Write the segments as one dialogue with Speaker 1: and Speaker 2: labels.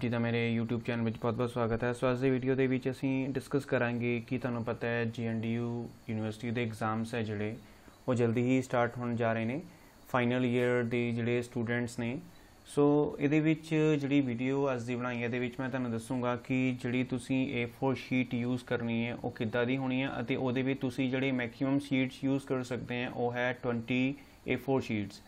Speaker 1: ਜੀ ਦਾ ਮੇਰੇ YouTube channel ਵਿੱਚ ਬਹੁਤ-ਬਹੁਤ ਸਵਾਗਤ ਹੈ ਸੋ ਅੱਜ ਦੀ ਵੀਡੀਓ ਦੇ ਵਿੱਚ ਅਸੀਂ ਡਿਸਕਸ ਕਰਾਂਗੇ ਕਿ ਤੁਹਾਨੂੰ ਪਤਾ ਹੈ GNDU ਯੂਨੀਵਰਸਿਟੀ ਦੇ ਐਗਜ਼ਾਮਸ ਹੈ ਜਿਹੜੇ ਉਹ ਜਲਦੀ ਹੀ ਸਟਾਰਟ ਹੋਣ ਜਾ ਰਹੇ ਨੇ ਫਾਈਨਲ ਈਅਰ ਦੇ ਜਿਹੜੇ ਸਟੂਡੈਂਟਸ ਨੇ ਸੋ ਇਹਦੇ ਵਿੱਚ ਜਿਹੜੀ ਵੀਡੀਓ ਅੱਜ ਦੀ ਬਣਾਈ ਹੈ ਦੇ ਵਿੱਚ ਮੈਂ ਤੁਹਾਨੂੰ ਦੱਸੂਗਾ ਕਿ ਜਿਹੜੀ ਤੁਸੀਂ A4 ਸ਼ੀਟ ਯੂਜ਼ ਕਰਨੀ ਹੈ ਉਹ ਕਿੱਦਾਂ ਦੀ ਹੋਣੀ ਹੈ ਅਤੇ ਉਹਦੇ ਵਿੱਚ ਤੁਸੀਂ ਜਿਹੜੇ ਮੈਕਸਿਮਮ ਸ਼ੀਟਸ ਯੂਜ਼ ਕਰ ਸਕਦੇ ਹੋ ਉਹ ਹੈ 20 A4 ਸ਼ੀਟਸ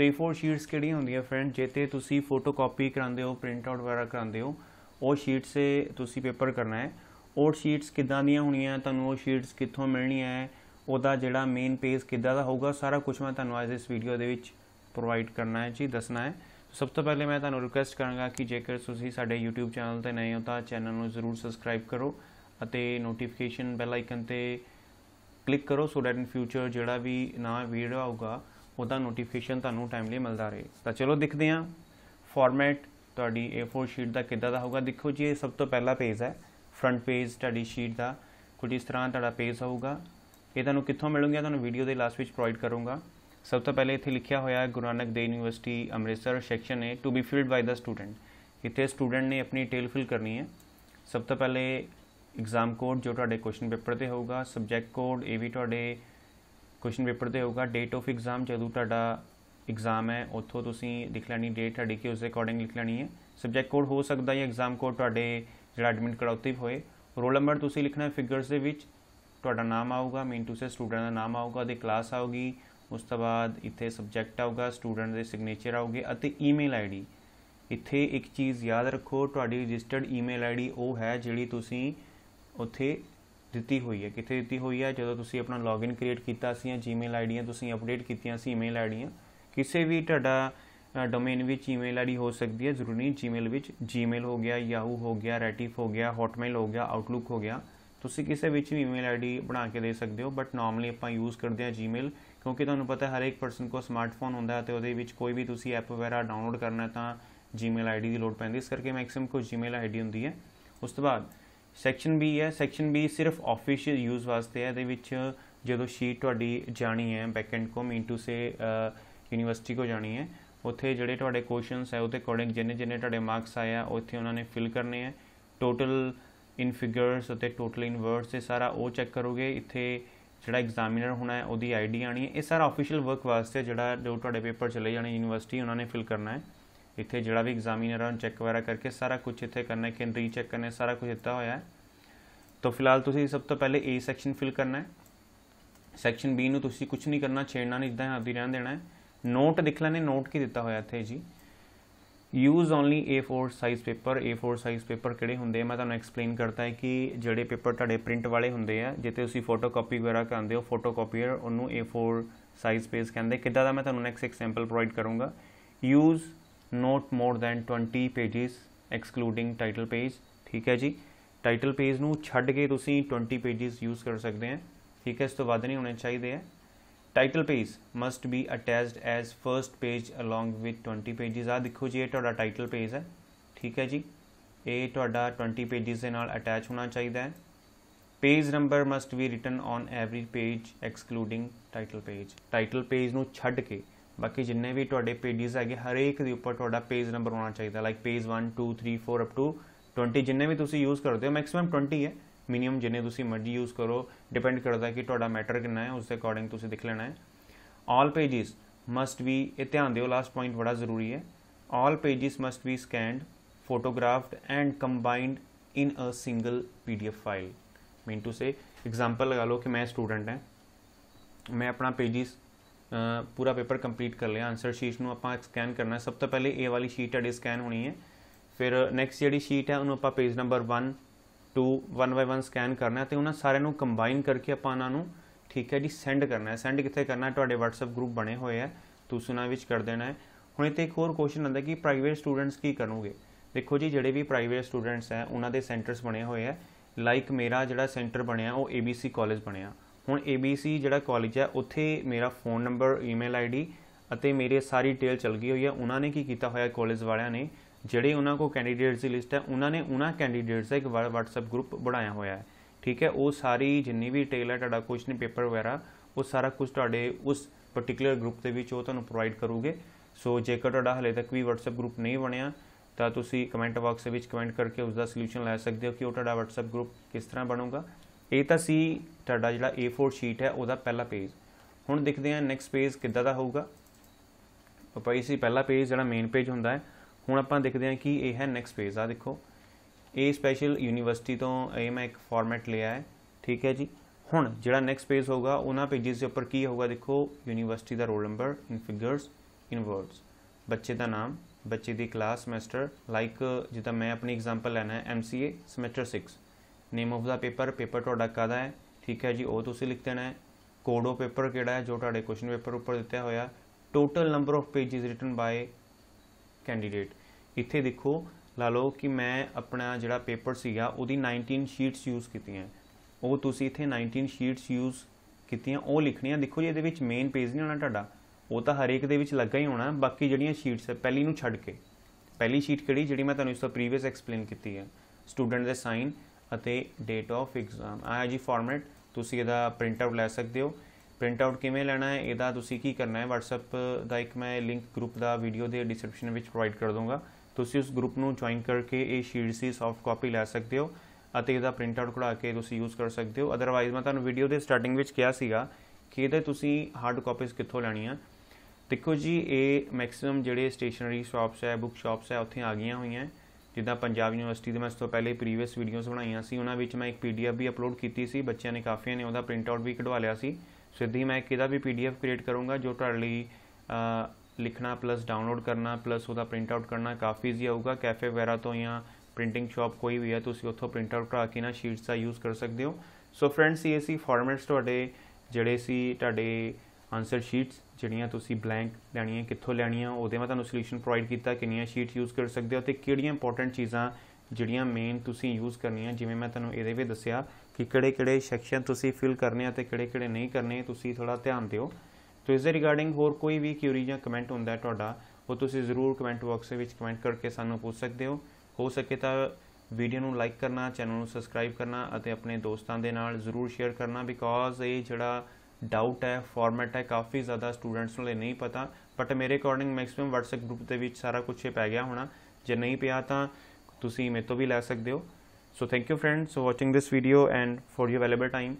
Speaker 1: ਤੇ ਫੋਰ ਸ਼ੀਟਸ ਕਿਹੜੀਆਂ ਹੁੰਦੀਆਂ ਫਰੈਂਡ ਜੇ ਤੇ ਤੁਸੀਂ ਫੋਟੋਕਾਪੀ ਕਰਾਉਂਦੇ ਹੋ ਪ੍ਰਿੰਟ ਆਊਟ ਵਗੈਰਾ ਕਰਾਉਂਦੇ ਹੋ ਉਹ ਸ਼ੀਟਸ ਤੁਸੀਂ ਪੇਪਰ ਕਰਨਾ ਹੈ ਉਹ ਸ਼ੀਟਸ ਕਿੱਦਾਂ ਦੀਆਂ ਹੋਣੀਆਂ ਤੁਹਾਨੂੰ ਉਹ ਸ਼ੀਟਸ ਕਿੱਥੋਂ ਮਿਲਣੀਆਂ ਹੈ ਉਹਦਾ ਜਿਹੜਾ ਮੇਨ ਪੇਜ ਕਿੱਦਾਂ ਦਾ ਹੋਊਗਾ ਸਾਰਾ ਕੁਝ ਮੈਂ ਤੁਹਾਨੂੰ ਅੱਜ ਇਸ ਵੀਡੀਓ ਦੇ ਵਿੱਚ ਪ੍ਰੋਵਾਈਡ ਕਰਨਾ ਹੈ ਜੀ ਦੱਸਣਾ ਹੈ ਸਭ ਤੋਂ ਪਹਿਲੇ ਮੈਂ ਤੁਹਾਨੂੰ ਰਿਕੁਐਸਟ ਕਰਾਂਗਾ ਕਿ ਜੇਕਰ ਤੁਸੀਂ ਸਾਡੇ YouTube ਚੈਨਲ ਤੇ ਨਵੇਂ ਹੋ ਤਾਂ ਚੈਨਲ ਨੂੰ ਜ਼ਰੂਰ ਸਬਸਕ੍ਰਾਈਬ ਕਰੋ ਅਤੇ ਨੋਟੀਫਿਕੇਸ਼ਨ ਬੈਲ ਆਈਕਨ ਤੇ ਕਲਿੱਕ ਕਰੋ ਸੋ ਦੈਟ ਇਨ ਫਿਊਚਰ ਜਿਹੜਾ ਵੀ ਨਵਾਂ ਵੀਡੀਓ ਆਊਗਾ ਉਹਦਾ ਨੋਟੀਫਿਕੇਸ਼ਨ ਤੁਹਾਨੂੰ ਟਾਈਮਲੀ ਮਿਲਦਾ ਰਹੇ ਤਾਂ ਚਲੋ ਦੇਖਦੇ ਹਾਂ ਫਾਰਮੈਟ ਤੁਹਾਡੀ A4 ਸ਼ੀਟ ਦਾ ਕਿੱਦਾਂ ਦਾ ਹੋਊਗਾ ਦੇਖੋ ਜੀ ਇਹ ਸਭ ਤੋਂ ਪਹਿਲਾ ਪੇਜ ਹੈ ਫਰੰਟ ਪੇਜ ਤੁਹਾਡੀ ਸ਼ੀਟ ਦਾ ਕੁਝ ਇਸ ਤਰ੍ਹਾਂ ਤੁਹਾਡਾ ਪੇਜ ਹੋਊਗਾ ਇਹ ਤੁਹਾਨੂੰ ਕਿੱਥੋਂ ਮਿਲੂਗਾ ਤੁਹਾਨੂੰ ਵੀਡੀਓ ਦੇ ਲਾਸਟ ਵਿੱਚ ਪ੍ਰੋਵਾਈਡ ਕਰੂੰਗਾ ਸਭ ਤੋਂ ਪਹਿਲੇ ਇੱਥੇ ਲਿਖਿਆ ਹੋਇਆ ਹੈ ਗੁਰੂ ਨਾਨਕ ਦੇਵ ਯੂਨੀਵਰਸਿਟੀ ਅੰਮ੍ਰਿਤਸਰ ਸੈਕਸ਼ਨ ਹੈ ਟੂ ਬੀ ਫਿਲਡ ਬਾਈ ਦਾ ਸਟੂਡੈਂਟ ਇੱਥੇ ਸਟੂਡੈਂਟ ਨੇ ਆਪਣੀ ਡਿਟੇਲ ਫਿਲ ਕਰਨੀ ਹੈ ਸਭ ਤੋਂ ਪਹਿਲੇ ਐਗਜ਼ਾਮ ਕੋਡ ਜੋ ਤੁਹਾਡੇ ਕੁਐਸਚਨ ਪੇਪਰ ਤੇ ਹੋਊਗਾ ਸਬਜੈਕਟ ਕੋਡ ਇਹ ਵੀ ਤੁਹਾਡੇ ਕੁਐਸਚਨ ਪੇਪਰ ਤੇ ਹੋਊਗਾ ਡੇਟ ਆਫ ਐਗਜ਼ਾਮ ਜਦੋਂ ਤੁਹਾਡਾ ਐਗਜ਼ਾਮ ਹੈ ਉੱਥੋਂ ਤੁਸੀਂ ਲਿਖ ਲੈਣੀ ਡੇਟ ਤੁਹਾਡੀ ਕਿ ਉਸ ਦੇ ਅਕੋਰਡਿੰਗ ਲਿਖ ਲੈਣੀ ਹੈ ਸਬਜੈਕਟ ਕੋਡ ਹੋ ਸਕਦਾ ਹੈ ਐਗਜ਼ਾਮ ਕੋਡ ਤੁਹਾਡੇ ਜਿਹੜਾ ਐਡਮਿਟ ਕਰਾਉਤੀ ਹੋਏ ਰੋਲ ਨੰਬਰ ਤੁਸੀਂ ਲਿਖਣਾ ਹੈ ਫਿਗਰਸ ਦੇ ਵਿੱਚ ਤੁਹਾਡਾ ਨਾਮ ਆਊਗਾ ਮੇਨ ਟੂ ਸੇ ਸਟੂਡੈਂਟ ਦਾ ਨਾਮ ਆਊਗਾ ਤੇ ਕਲਾਸ ਆਊਗੀ ਉਸ ਤੋਂ ਬਾਅਦ ਇੱਥੇ ਸਬਜੈਕਟ ਆਊਗਾ ਸਟੂਡੈਂਟ ਦੇ ਸਿਗਨੇਚਰ ਆਊਗੇ ਅਤੇ ਈਮੇਲ ਆਈਡੀ ਇੱਥੇ ਇੱਕ ਚੀਜ਼ ਯਾਦ ਰੱਖੋ ਤੁਹਾਡੀ ਰਜਿਸਟਰਡ ਈਮੇਲ ਆਈਡੀ ਉਹ ਹੈ ਜਿਹੜੀ ਤੁਸੀਂ ਉੱਥੇ ਦਿੱਤੀ ਹੋਈ ਹੈ ਕਿੱਥੇ ਦਿੱਤੀ ਹੋਈ ਹੈ ਜਦੋਂ ਤੁਸੀਂ ਆਪਣਾ ਲੌਗਇਨ ਕ੍ਰੀਏਟ ਕੀਤਾ ਸੀ ਜਾਂ ਜੀਮੇਲ ਆਈਡੀਆਂ ਤੁਸੀਂ ਅਪਡੇਟ ਕੀਤੀਆਂ ਸੀ ਈਮੇਲ ਆਈਡੀਆਂ ਕਿਸੇ ਵੀ ਤੁਹਾਡਾ ਡੋਮੇਨ ਵਿੱਚ ਈਮੇਲ ਆਈਡੀ ਹੋ ਸਕਦੀ ਹੈ ਜ਼ਰੂਰੀ ਨਹੀਂ ਜੀਮੇਲ ਵਿੱਚ ਜੀਮੇਲ ਹੋ ਗਿਆ ਯਾਹੂ ਹੋ ਗਿਆ ਰੈਟਿਫ ਹੋ ਗਿਆ ਹੌਟਮੇਲ ਹੋ ਗਿਆ ਆਊਟਲੁੱਕ ਹੋ ਗਿਆ ਤੁਸੀਂ ਕਿਸੇ ਵਿੱਚ ਵੀ ਈਮੇਲ ਆਈਡੀ ਬਣਾ ਕੇ ਦੇ ਸਕਦੇ ਹੋ ਬਟ ਨਾਰਮਲੀ ਆਪਾਂ ਯੂਜ਼ ਕਰਦੇ ਹਾਂ ਜੀਮੇਲ ਕਿਉਂਕਿ ਤੁਹਾਨੂੰ ਪਤਾ ਹਰ ਇੱਕ ਪਰਸਨ ਕੋ ਸਮਾਰਟਫੋਨ ਹੁੰਦਾ ਹੈ ਤੇ ਉਹਦੇ ਵਿੱਚ ਕੋਈ ਵੀ ਤੁਸੀਂ ਐਪ ਵਗੈਰਾ ਡਾਊਨਲੋਡ ਕਰਨਾ ਤਾਂ ਜੀਮੇਲ ਆਈਡੀ ਦੀ ਲੋੜ ਪੈਂਦੀ ਇਸ ਕਰਕੇ ਮੈਕਸਿਮ ਕੋ ਜੀਮੇਲ ਆਈਡੀ ਹੁੰਦੀ ਹੈ ਉਸ ਤੋਂ ਬਾਅਦ ਸੈਕਸ਼ਨ B ਹੈ ਸੈਕਸ਼ਨ B ਸਿਰਫ ਆਫੀਸ਼ੀਅਲ ਯੂਜ਼ ਵਾਸਤੇ ਹੈ ਇਹਦੇ ਵਿੱਚ ਜਦੋਂ ਸ਼ੀਟ ਤੁਹਾਡੀ ਜਾਣੀ ਹੈ ਬੈਕਐਂਡ ਕੋ ਮੀਨ ਟੂ ਸੇ ਯੂਨੀਵਰਸਿਟੀ ਕੋ ਜਾਣੀ ਹੈ ਉੱਥੇ ਜਿਹੜੇ ਤੁਹਾਡੇ ਕੁਐਸਚਨਸ ਹੈ ਉਹਦੇ ਅਕੋਰਡਿੰਗ ਜਿੰਨੇ ਜਿੰਨੇ ਤੁਹਾਡੇ ਮਾਰਕਸ ਆਏ ਆ ਉੱਥੇ ਉਹਨਾਂ ਨੇ ਫਿਲ ਕਰਨੇ ਆ ਟੋਟਲ ਇਨ ਫਿਗਰਸ ਅਤੇ ਟੋਟਲ ਇਨ ਵਰਡਸ ਇਹ ਸਾਰਾ ਉਹ ਚੈੱਕ ਕਰੋਗੇ ਇੱਥੇ ਜਿਹੜਾ ਐਗਜ਼ਾਮੀਨਰ ਹੋਣਾ ਹੈ ਉਹਦੀ ਆਈਡੀ ਆਣੀ ਹੈ ਇਹ ਸਾਰਾ ਆਫੀਸ਼ੀਅਲ ਵਰਕ ਵਾਸਤੇ ਜਿਹੜਾ ਜੋ ਤੁਹਾਡੇ ਪੇਪਰ ਚਲੇ ਜਾਣੇ ਯੂਨੀਵਰਸਿਟੀ ਉਹਨਾਂ ਨੇ ਫਿਲ ਕਰਨਾ ਹੈ ਇੱਥੇ ਜਿਹੜਾ ਵੀ ਐਗਜ਼ਾਮੀਨਰ ਹਨ ਚੈੱਕ ਵਗੈਰਾ ਕਰਕੇ ਸਾਰਾ ਕੁਝ ਇੱਥੇ ਕਰਨਾ ਹੈ ਕੈਨ ਚੈੱਕ ਕਰਨਾ ਹੈ ਸਾਰਾ ਕੁਝ ਦਿੱਤਾ ਹੋਇਆ ਹੈ ਤਾਂ ਫਿਲਹਾਲ ਤੁਸੀਂ ਸਭ ਤੋਂ ਪਹਿਲੇ A ਸੈਕਸ਼ਨ ਫਿਲ ਕਰਨਾ ਹੈ ਸੈਕਸ਼ਨ B ਨੂੰ ਤੁਸੀਂ ਕੁਝ ਨਹੀਂ ਕਰਨਾ ਛੇੜਨਾ ਨਹੀਂ ਇਦਾਂ ਆਪਦੀ ਰਹਿਣ ਦੇਣਾ ਹੈ ਨੋਟ ਦੇਖ ਲੈਣੇ ਨੋਟ ਕੀ ਦਿੱਤਾ ਹੋਇਆ ਇੱਥੇ ਜੀ use only A4 size paper A4 size paper ਕਿਹੜੇ ਹੁੰਦੇ ਆ ਮੈਂ ਤੁਹਾਨੂੰ ਐਕਸਪਲੇਨ ਕਰਤਾ ਹੈ ਕਿ ਜਿਹੜੇ ਪੇਪਰ ਤੁਹਾਡੇ ਪ੍ਰਿੰਟ ਵਾਲੇ ਹੁੰਦੇ ਆ ਜਿੱਤੇ ਤੁਸੀਂ ਫੋਟੋਕਾਪੀ ਵਗੈਰਾ ਕਰਦੇ ਹੋ ਫੋਟੋਕਾਪੀਅਰ ਉਹਨੂੰ A4 ਸਾਈਜ਼ ਪੇਜ ਕਹਿੰਦੇ ਕਿੱਦਾਂ ਦਾ ਮੈਂ ਤੁਹਾਨੂੰ ਨੈਕਸਟ ਐਗਜ਼ਾਮਪਲ ਪ੍ਰੋਵਾਈਡ ਕਰੂੰਗਾ use not more than 20 pages excluding title page ਠੀਕ ਹੈ ਜੀ ਟਾਈਟਲ ਪੇਜ ਨੂੰ ਛੱਡ ਕੇ ਤੁਸੀਂ 20 ਪੇजेस ਯੂਜ਼ ਕਰ ਸਕਦੇ ਹੋ ਠੀਕ ਹੈ ਇਸ ਤੋਂ ਵੱਧ ਨਹੀਂ ਹੋਣੇ ਚਾਹੀਦੇ ਹੈ title page must be attached as first page along with 20 pages ਆ ਦੇਖੋ ਜੀ ਇਹ ਤੁਹਾਡਾ ਟਾਈਟਲ ਪੇਜ ਹੈ ਠੀਕ ਹੈ ਜੀ ਇਹ ਤੁਹਾਡਾ 20 ਪੇजेस ਦੇ ਨਾਲ ਅਟੈਚ ਹੋਣਾ ਚਾਹੀਦਾ ਹੈ page number must be written on every page excluding title page title page ਨੂੰ ਛੱਡ ਕੇ बाकी जिन्हें भी पेजिज है हरेक पेज नंबर होना चाहिए like page one two three four up to twenty जिन्हें भी यूज करते हो मैक्सीम ट्वेंटी है मिनीम जिन्हें मर्जी यूज करो डिपेंड करता है कि थोड़ा मैटर कि है उसके अकॉर्डिंग दिख लेना है ऑल पेजिज मस्ट भी ये ध्यान दौ लास्ट पॉइंट बड़ा जरूरी है all pages must be scanned photographed and combined in a single P D F file mean to say example लगा लो कि मैं स्टूडेंट हैं मैं अपना पेजिस ਪੂਰਾ ਪੇਪਰ ਕੰਪਲੀਟ ਕਰ ਲਿਆ ਆਨਸਰ ਸ਼ੀਟ ਨੂੰ ਆਪਾਂ ਸਕੈਨ ਕਰਨਾ ਹੈ ਸਭ ਤੋਂ ਪਹਿਲੇ ਇਹ ਵਾਲੀ ਸ਼ੀਟ ਅਡੇ ਸਕੈਨ ਹੋਣੀ ਹੈ ਫਿਰ ਨੈਕਸਟ ਜਿਹੜੀ ਸ਼ੀਟ ਹੈ ਉਹਨੂੰ ਆਪਾਂ ਪੇਜ ਨੰਬਰ 1 2 1 ਬਾਈ 1 ਸਕੈਨ ਕਰਨਾ ਹੈ ਤੇ ਉਹਨਾਂ ਸਾਰਿਆਂ ਨੂੰ ਕੰਬਾਈਨ ਕਰਕੇ ਆਪਾਂ ਉਹਨਾਂ ਨੂੰ ਠੀਕ ਹੈ ਜੀ ਸੈਂਡ ਕਰਨਾ ਹੈ ਸੈਂਡ ਕਿੱਥੇ ਕਰਨਾ ਹੈ ਤੁਹਾਡੇ WhatsApp ਗਰੁੱਪ ਬਣੇ ਹੋਏ ਆ ਤੁਸੀਂ ਉਹਨਾਂ ਵਿੱਚ ਕਰ ਦੇਣਾ ਹੈ ਹੁਣ ਇੱਥੇ ਇੱਕ ਹੋਰ ਕੁਐਸਚਨ ਆਉਂਦਾ ਕਿ ਪ੍ਰਾਈਵੇਟ ਸਟੂਡੈਂਟਸ ਕੀ ਕਰਨਗੇ ਦੇਖੋ ਜੀ ਜਿਹੜੇ ਵੀ ਪ੍ਰਾਈਵੇਟ ਸਟੂਡੈਂਟਸ ਹੈ ਉਹਨਾਂ ਦੇ ਸੈਂਟਰਸ ਬਣੇ ਹੋਏ ਆ ਲਾਈਕ ਮੇਰਾ ਜਿਹੜਾ ਸੈਂਟਰ ਬਣਿਆ ਉਹ ABC ਕਾਲਜ ਬਣਿਆ ਹੁਣ ABC ਜਿਹੜਾ ਕਾਲਜ ਹੈ ਉੱਥੇ ਮੇਰਾ ਫੋਨ ਨੰਬਰ ਈਮੇਲ ਆਈਡੀ ਅਤੇ ਮੇਰੇ ਸਾਰੀ ਡਿਟੇਲ ਚਲ ਗਈ ਹੋਈ ਹੈ ਉਹਨਾਂ ਨੇ ਕੀ ਕੀਤਾ ਹੋਇਆ ਕਾਲਜ ਵਾਲਿਆਂ ਨੇ ਜਿਹੜੇ ਉਹਨਾਂ ਕੋ ਕੈਂਡੀਡੇਟਸ ਦੀ ਲਿਸਟ ਹੈ ਉਹਨਾਂ ਨੇ ਉਹਨਾਂ ਕੈਂਡੀਡੇਟਸ ਦਾ ਇੱਕ WhatsApp ਗਰੁੱਪ ਬਣਾਇਆ ਹੋਇਆ ਹੈ ਠੀਕ ਹੈ ਉਹ ਸਾਰੀ ਜਿੰਨੀ ਵੀ ਡਿਟੇਲ ਹੈ ਤੁਹਾਡਾ ਕੁਐਸਚਨ ਪੇਪਰ ਵਗੈਰਾ ਉਹ ਸਾਰਾ ਕੁਝ ਤੁਹਾਡੇ ਉਸ ਪਾਰਟਿਕੂਲਰ ਗਰੁੱਪ ਦੇ ਵਿੱਚ ਉਹ ਤੁਹਾਨੂੰ ਪ੍ਰੋਵਾਈਡ ਕਰੂਗੇ ਸੋ ਜੇਕਰ ਤੁਹਾਡਾ ਹਲੇ ਤੱਕ ਵੀ WhatsApp ਗਰੁੱਪ ਨਹੀਂ ਬਣਿਆ ਤਾਂ ਤੁਸੀਂ ਕਮੈਂਟ ਬਾਕਸ ਦੇ ਵਿੱਚ ਕਮੈਂਟ ਕਰਕੇ ਉਸ ਦਾ ਸੋਲੂਸ਼ਨ ਲੈ ਸਕਦੇ ਹੋ ਕਿ ਉਹ ਤੁਹਾਡਾ WhatsApp ਗਰੁੱਪ ਕਿਸ ਤਰ੍ਹਾਂ ਬਣੂਗਾ ਇਹ ਤਾਂ ਸੀ ਤੁਹਾਡਾ ਜਿਹੜਾ A4 ਸ਼ੀਟ ਹੈ ਉਹਦਾ ਪਹਿਲਾ ਪੇਜ ਹੁਣ ਦੇਖਦੇ ਹਾਂ ਨੈਕਸਟ ਪੇਜ ਕਿੱਦਾਂ ਦਾ ਹੋਊਗਾ ਭਾਈ ਸੀ ਪਹਿਲਾ ਪੇਜ ਜਿਹੜਾ ਮੇਨ ਪੇਜ ਹੁੰਦਾ ਹੈ ਹੁਣ ਆਪਾਂ ਦੇਖਦੇ ਹਾਂ ਕਿ ਇਹ ਹੈ ਨੈਕਸਟ ਪੇਜ ਆ ਦੇਖੋ ਇਹ ਸਪੈਸ਼ਲ ਯੂਨੀਵਰਸਿਟੀ ਤੋਂ ਇਹ ਮੈਂ ਇੱਕ ਫਾਰਮੈਟ ਲਿਆ ਹੈ ਠੀਕ ਹੈ ਜੀ ਹੁਣ ਜਿਹੜਾ ਨੈਕਸਟ ਪੇਜ ਹੋਊਗਾ ਉਹਨਾਂ ਪੇजेस ਦੇ ਉੱਪਰ ਕੀ ਹੋਊਗਾ ਦੇਖੋ ਯੂਨੀਵਰਸਿਟੀ ਦਾ roll number in figures in words ਬੱਚੇ ਦਾ ਨਾਮ ਬੱਚੇ ਦੀ ਕਲਾਸ ਸਮੈਸਟਰ ਲਾਈਕ ਜਿੱਦਾਂ ਮੈਂ ਆਪਣੀ ਐਗਜ਼ਾਮਪਲ ਲੈਣਾ ਹੈ ਐਮਸੀਏ ਸਮੈਸਟਰ 6 ਨੇਮ ਆਫ ਦਾ ਪੇਪਰ ਪੇਪਰ ਤੁਹਾਡਾ ਕਾਦਾ ਹੈ ਠੀਕ ਹੈ ਜੀ ਉਹ ਤੁਸੀਂ ਲਿਖ ਦੇਣਾ ਹੈ ਕੋਡ ਆਫ ਪੇਪਰ ਕਿਹੜਾ ਹੈ ਜੋ ਤੁਹਾਡੇ ਕੁਐਸਚਨ ਪੇਪਰ ਉੱਪਰ ਦਿੱਤਾ ਹੋਇਆ total number of pages written by candidate ਇੱਥੇ ਦੇਖੋ ਲਾ ਲਓ ਕਿ ਮੈਂ ਆਪਣਾ ਜਿਹੜਾ ਪੇਪਰ ਸੀਗਾ ਉਹਦੀ 19 ਸ਼ੀਟਸ ਯੂਜ਼ ਕੀਤੀਆਂ ਉਹ ਤੁਸੀਂ ਇੱਥੇ 19 ਸ਼ੀਟਸ ਯੂਜ਼ ਕੀਤੀਆਂ ਉਹ ਲਿਖਣੀਆਂ ਦੇਖੋ ਜੀ ਇਹਦੇ ਵਿੱਚ ਮੇਨ ਪੇਜ ਨਹੀਂ ਹੋਣਾ ਤੁਹਾਡਾ ਉਹ ਤਾਂ ਹਰੇਕ ਦੇ ਵਿੱਚ ਲੱਗਾ ਹੀ ਹੋਣਾ ਬਾਕੀ ਜਿਹੜੀਆਂ ਸ਼ੀਟਸ ਹੈ ਪਹਿਲੀ ਨੂੰ ਛੱਡ ਕੇ ਪਹਿਲੀ ਸ਼ੀਟ ਕਿਹੜੀ ਜਿਹੜੀ ਮੈਂ ਤੁਹਾਨੂੰ ਇਸ ਤੋਂ ਪ੍ਰੀਵੀਅਸ ਐਕਸਪਲੇਨ ਕੀਤੀ ਹੈ ਸਟੂਡੈਂਟ ਦੇ ਸਾਈਨ ਅਤੇ ਡੇਟ ਆਫ ਐਗਜ਼ਾਮ ਆਇਆ ਜੀ ਫਾਰਮੈਟ ਤੁਸੀਂ ਇਹਦਾ ਪ੍ਰਿੰਟ ਆਊਟ ਲੈ ਸਕਦੇ ਹੋ ਪ੍ਰਿੰਟ ਆਊਟ ਕਿਵੇਂ ਲੈਣਾ ਹੈ ਇਹਦਾ ਤੁਸੀਂ ਕੀ ਕਰਨਾ ਹੈ WhatsApp ਦਾ ਇੱਕ ਮੈਂ ਲਿੰਕ ਗਰੁੱਪ ਦਾ ਵੀਡੀਓ ਦੇ ਡਿਸਕ੍ਰਿਪਸ਼ਨ ਵਿੱਚ ਪ੍ਰੋਵਾਈਡ ਕਰ ਦੂੰਗਾ ਤੁਸੀਂ ਉਸ ਗਰੁੱਪ ਨੂੰ ਜੁਆਇਨ ਕਰਕੇ ਇਹ ਸ਼ੀਟਸ ਦੀ ਸੌਫਟ ਕਾਪੀ ਲੈ ਸਕਦੇ ਹੋ ਅਤੇ ਇਹਦਾ ਪ੍ਰਿੰਟ ਆਊਟ ਕਢਾ ਕੇ ਤੁਸੀਂ ਯੂਜ਼ ਕਰ ਸਕਦੇ ਹੋ ਅਦਰਵਾਈਜ਼ ਮੈਂ ਤੁਹਾਨੂੰ ਵੀਡੀਓ ਦੇ ਸਟਾਰਟਿੰਗ ਵਿੱਚ ਕਿਹਾ ਸੀਗਾ ਕਿ ਇਹਦੇ ਤੁਸੀਂ ਹਾਰਡ ਕਾਪੀਜ਼ ਕਿੱਥੋਂ ਲੈਣੀਆਂ ਦੇਖੋ ਜੀ ਇਹ ਮੈਕਸਿਮਮ ਜਿਹੜੇ ਸਟੇਸ਼ਨਰੀ ਸ਼ਾਪਸ ਹੈ ਬੁੱਕ ਸ਼ਾਪਸ ਹੈ ਉੱਥੇ ਆ ਗਈਆਂ ਹੋਈਆਂ ਜਿੱਦਾਂ ਪੰਜਾਬ ਯੂਨੀਵਰਸਿਟੀ ਦੇ ਮੈਂ ਇਸ ਤੋਂ ਪਹਿਲੇ ਪ੍ਰੀਵੀਅਸ ਵੀਡੀਓਜ਼ ਬਣਾਈਆਂ ਸੀ ਉਹਨਾਂ ਵਿੱਚ ਮੈਂ ਇੱਕ ਪੀਡੀਐਫ ਵੀ ਅਪਲੋਡ ਕੀਤੀ ਸੀ ਬੱਚਿਆਂ ਨੇ ਕਾਫੀਆਂ ਨੇ ਉਹਦਾ ਪ੍ਰਿੰਟ ਆਊਟ ਵੀ ਕਢਵਾ ਲਿਆ ਸੀ ਸਿੱਧੀ ਮੈਂ ਕਿਹਦਾ ਵੀ ਪੀਡੀਐਫ ਕ੍ਰੀਏਟ ਕਰੂੰਗਾ ਜੋ ਤੁਹਾਡੇ ਲਈ ਲਿਖਣਾ ਪਲੱਸ ਡਾਊਨਲੋਡ ਕਰਨਾ ਪਲੱਸ ਉਹਦਾ ਪ੍ਰਿੰਟ ਆਊਟ ਕਰਨਾ ਕਾਫੀ ਈਜ਼ੀ ਆਊਗਾ ਕੈਫੇ ਵਗੈਰਾ ਤੋਂ ਜਾਂ ਪ੍ਰਿੰਟਿੰਗ ਸ਼ਾਪ ਕੋਈ ਵੀ ਹੈ ਤੁਸੀਂ ਉੱਥੋਂ ਪ੍ਰਿੰਟ ਆਊਟ ਕਰਾ ਕੇ ਨਾ ਸ਼ੀਟਸ ਦਾ ਯੂਜ਼ ਕਰ ਸਕਦੇ ਹੋ ਸੋ ਫਰੈਂਡਸ ਇਹ ਸੀ ਫਾਰਮੈਟਸ ਤੁਹਾਡੇ ਜਿਹੜੇ ਸੀ ਤੁਹਾਡੇ ਆਨਸਰ ਸ਼ੀਟਸ ਜਿਹੜੀਆਂ ਤੁਸੀਂ ਬਲੈਂਕ ਲੈਣੀਆਂ ਕਿੱਥੋਂ ਲੈਣੀਆਂ ਉਹਦੇ ਮੈਂ ਤੁਹਾਨੂੰ ਸੋਲੂਸ਼ਨ ਪ੍ਰੋਵਾਈਡ ਕੀਤਾ ਕਿੰਨੀਆਂ ਸ਼ੀਟਸ ਯੂਜ਼ ਕਰ ਸਕਦੇ ਹੋ ਤੇ ਕਿਹੜੀਆਂ ਇੰਪੋਰਟੈਂਟ ਚੀਜ਼ਾਂ ਜਿਹੜੀਆਂ ਮੇਨ ਤੁਸੀਂ ਯੂਜ਼ ਕਰਨੀਆਂ ਜਿਵੇਂ ਮੈਂ ਤੁਹਾਨੂੰ ਇਹਦੇ ਵੀ ਦੱਸਿਆ ਕਿ ਕਿਹੜੇ-ਕਿਹੜੇ ਸੈਕਸ਼ਨ ਤੁਸੀਂ ਫਿਲ ਕਰਨੇ ਆ ਤੇ ਕਿਹੜੇ-ਕਿਹੜੇ ਨਹੀਂ ਕਰਨੇ ਤੁਸੀਂ ਥੋੜਾ ਧਿਆਨ ਦਿਓ ਤੋ ਇਸ ਦੇ ਰਿਗਾਰਡਿੰਗ ਹੋਰ ਕੋਈ ਵੀ ਕਿਊਰੀ ਜਾਂ ਕਮੈਂਟ ਹੁੰਦਾ ਹੈ ਤੁਹਾਡਾ ਉਹ ਤੁਸੀਂ ਜ਼ਰੂਰ ਕਮੈਂਟ ਬਾਕਸ ਦੇ ਵਿੱਚ ਕਮੈਂਟ ਕਰਕੇ ਸਾਨੂੰ ਪੁੱਛ ਸਕਦੇ ਹੋ ਹੋ ਸਕੇ ਤਾਂ ਵੀਡੀਓ ਨੂੰ ਲਾਈਕ ਕਰਨਾ ਚੈਨਲ ਨੂੰ ਸਬਸਕ੍ਰਾਈਬ ਕਰਨਾ ਅਤੇ ਆਪਣੇ ਦੋਸਤਾਂ ਦੇ ਨਾਲ ਜ਼ਰੂਰ ਸ਼ੇਅਰ ਕਰਨਾ ਬਿਕੋਜ਼ ਇਹ ਜਿਹੜਾ ਡਾਊਟ ਹੈ ਫਾਰਮੈਟ ਹੈ ਕਾਫੀ ਜ਼ਿਆਦਾ ਸਟੂਡੈਂਟਸ ਨੂੰ ਨਹੀਂ ਪਤਾ ਬਟ ਮੇਰੇ ਅਕੋਰਡਿੰਗ ਮੈਕਸਿਮਮ WhatsApp ਗਰੁੱਪ ਦੇ ਵਿੱਚ ਸਾਰਾ ਕੁਝ ਇਹ ਪੈ ਗਿਆ ਹੋਣਾ ਜੇ ਨਹੀਂ ਪਿਆ ਤਾਂ ਤੁਸੀਂ ਮੇਰੇ ਤੋਂ ਵੀ ਲੈ ਸਕਦੇ ਹੋ so thank you friends for watching this video and for you available time